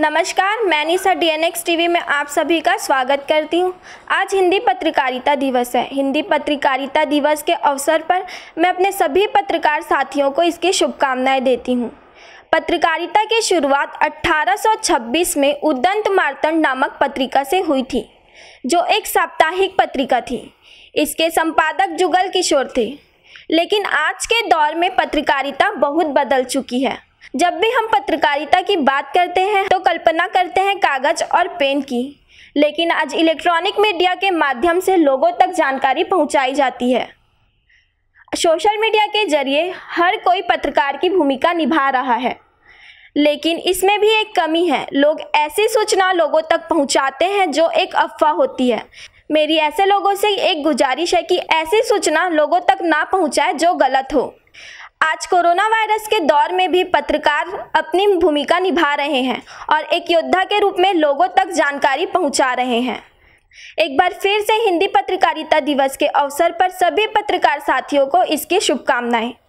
नमस्कार मैं निशा DNX TV में आप सभी का स्वागत करती हूं। आज हिंदी पत्रकारिता दिवस है हिंदी पत्रकारिता दिवस के अवसर पर मैं अपने सभी पत्रकार साथियों को इसकी शुभकामनाएं देती हूं। पत्रकारिता की शुरुआत 1826 में उदंत मार्तन नामक पत्रिका से हुई थी जो एक साप्ताहिक पत्रिका थी इसके संपादक जुगल किशोर थे लेकिन आज के दौर में पत्रकारिता बहुत बदल चुकी है जब भी हम पत्रकारिता की बात करते हैं तो कल्पना करते हैं कागज और पेन की लेकिन आज इलेक्ट्रॉनिक मीडिया के माध्यम से लोगों तक जानकारी पहुंचाई जाती है सोशल मीडिया के जरिए हर कोई पत्रकार की भूमिका निभा रहा है लेकिन इसमें भी एक कमी है लोग ऐसी सूचना लोगों तक पहुंचाते हैं जो एक अफवाह होती है मेरी ऐसे लोगों से एक गुजारिश है कि ऐसी सूचना लोगों तक ना पहुंचाए जो गलत हो आज कोरोना वायरस के दौर में भी पत्रकार अपनी भूमिका निभा रहे हैं और एक योद्धा के रूप में लोगों तक जानकारी पहुंचा रहे हैं एक बार फिर से हिंदी पत्रकारिता दिवस के अवसर पर सभी पत्रकार साथियों को इसकी शुभकामनाएं